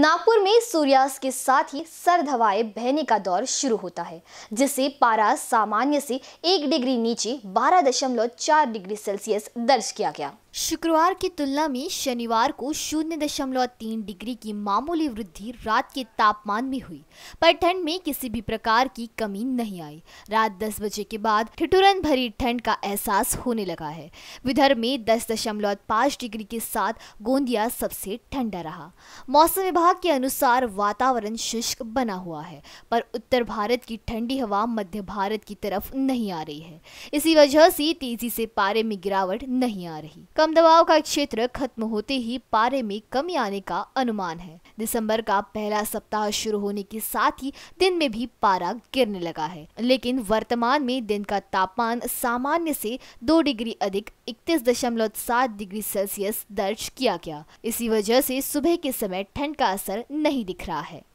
नागपुर में सूर्यास्त के साथ ही सर्द हवाएं बहने का दौर शुरू होता है जिससे पारा सामान्य से एक डिग्री नीचे 12.4 डिग्री सेल्सियस दर्ज किया गया शुक्रवार की तुलना में शनिवार को शून्य दशमलव तीन डिग्री की मामूली वृद्धि रात के तापमान में हुई पर ठंड में किसी भी प्रकार की कमी नहीं आई रात 10 बजे के बाद ठिठुरन भरी ठंड का एहसास होने लगा है विदर्भ में 10.5 डिग्री के साथ गोंदिया सबसे ठंडा रहा मौसम विभाग के अनुसार वातावरण शुष्क बना हुआ है पर उत्तर भारत की ठंडी हवा मध्य भारत की तरफ नहीं आ रही है इसी वजह से तेजी से पारे में गिरावट नहीं आ रही कम दबाव का क्षेत्र खत्म होते ही पारे में कमी आने का अनुमान है दिसंबर का पहला सप्ताह शुरू होने के साथ ही दिन में भी पारा गिरने लगा है लेकिन वर्तमान में दिन का तापमान सामान्य से दो डिग्री अधिक इकतीस दशमलव सात डिग्री सेल्सियस दर्ज किया गया इसी वजह से सुबह के समय ठंड का असर नहीं दिख रहा है